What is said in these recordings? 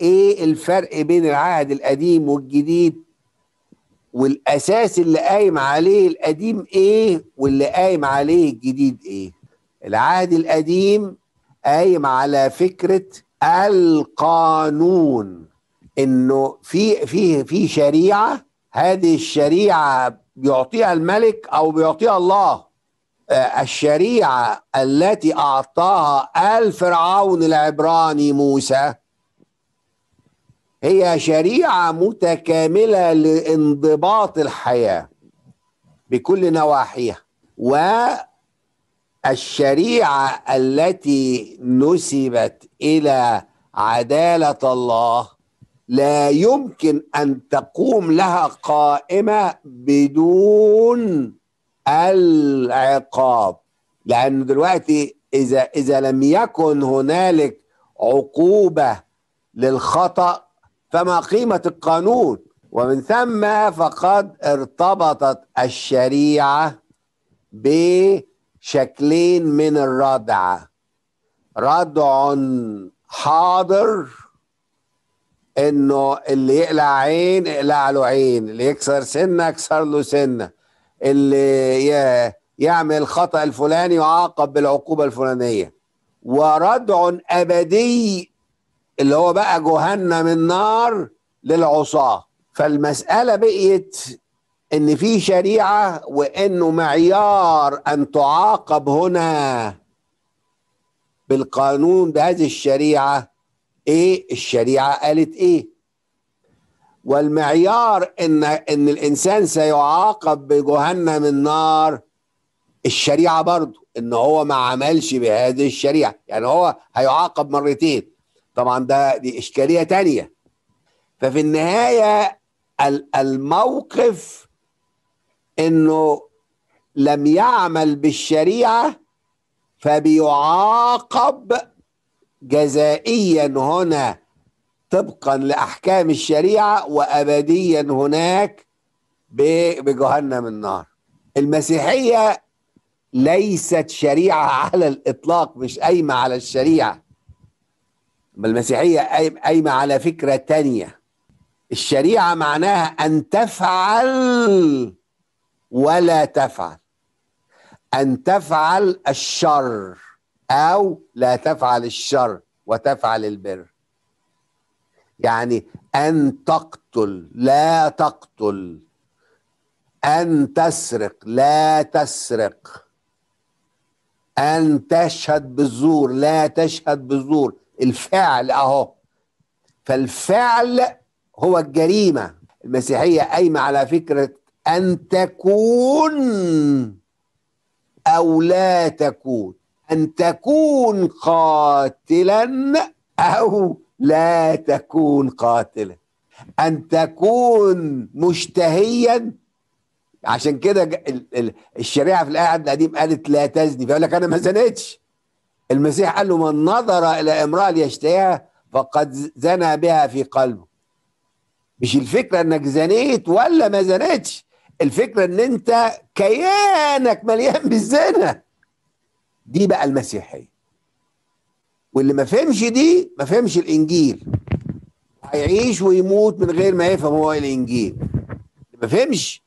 ايه الفرق بين العهد القديم والجديد والاساس اللي قايم عليه القديم ايه واللي قايم عليه الجديد ايه العهد القديم قايم على فكره القانون انه في في في شريعه هذه الشريعه بيعطيها الملك او بيعطيها الله آه، الشريعه التي اعطاها الفرعون العبراني موسى هي شريعه متكامله لانضباط الحياه بكل نواحيها والشريعه التي نسبت الى عداله الله لا يمكن ان تقوم لها قائمه بدون العقاب لانه دلوقتي اذا اذا لم يكن هنالك عقوبه للخطا فما قيمة القانون ومن ثم فقد ارتبطت الشريعة بشكلين من الردع ردع حاضر انه اللي يقلع عين اقلع له عين اللي يكسر سنه اكسر له سنه اللي يعمل الخطا الفلاني يعاقب بالعقوبه الفلانيه وردع ابدي اللي هو بقى جهنم النار للعصاة فالمسألة بقيت ان في شريعة وانه معيار ان تعاقب هنا بالقانون بهذه الشريعة ايه الشريعة قالت ايه والمعيار ان ان الانسان سيعاقب بجهنم النار الشريعه برضه ان هو ما عملش بهذه الشريعه يعني هو هيعاقب مرتين طبعا ده دي اشكاليه تانية ففي النهايه الموقف انه لم يعمل بالشريعه فبيعاقب جزائيا هنا طبقا لاحكام الشريعه وابديا هناك بجهنم النار المسيحيه ليست شريعه على الاطلاق مش قايمه على الشريعه المسيحية قايمة على فكرة تانية الشريعة معناها أن تفعل ولا تفعل أن تفعل الشر أو لا تفعل الشر وتفعل البر يعني أن تقتل لا تقتل أن تسرق لا تسرق أن تشهد بالزور لا تشهد بالزور الفعل اهو فالفعل هو الجريمه المسيحيه قايمه على فكره ان تكون او لا تكون ان تكون قاتلا او لا تكون قاتلا ان تكون مشتهيا عشان كده الشريعه في الايه القديم قالت لا تزني فيقول لك انا ما زنيتش المسيح قال له من نظر الى امراه ليشتهيها فقد زنى بها في قلبه مش الفكره انك زنيت ولا ما زنيتش الفكره ان انت كيانك مليان بالزنا دي بقى المسيحيه واللي ما فهمش دي ما فهمش الانجيل هيعيش ويموت من غير ما يفهم هو إيه الانجيل ما فهمش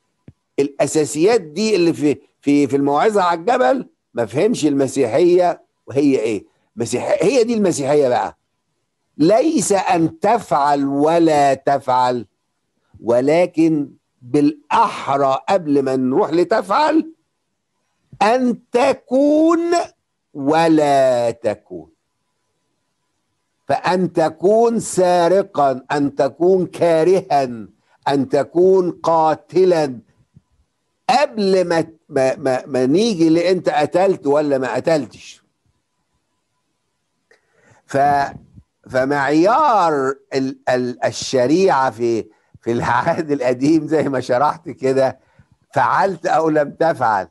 الاساسيات دي اللي في في في الموعظه على الجبل ما فهمش المسيحيه وهي ايه مسيحية هي دي المسيحية بقى ليس أن تفعل ولا تفعل ولكن بالأحرى قبل ما نروح لتفعل أن تكون ولا تكون فأن تكون سارقا أن تكون كارها أن تكون قاتلا قبل ما ما, ما, ما نيجي لأنت قتلت ولا ما قتلتش ف فمعيار ال ال الشريعه في في العهد القديم زي ما شرحت كده فعلت او لم تفعل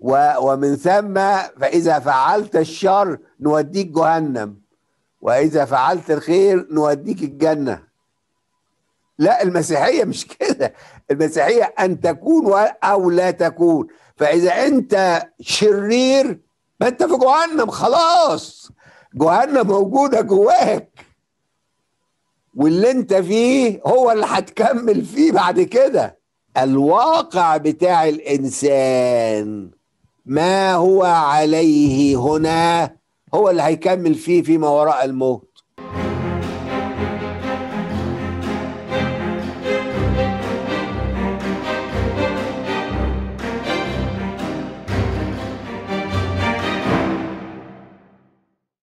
و ومن ثم فاذا فعلت الشر نوديك جهنم واذا فعلت الخير نوديك الجنه لا المسيحيه مش كده المسيحيه ان تكون او لا تكون فاذا انت شرير ما انت في جهنم خلاص جهنم موجوده جواك واللي انت فيه هو اللي هتكمل فيه بعد كده الواقع بتاع الانسان ما هو عليه هنا هو اللي هيكمل فيه فيما وراء الموت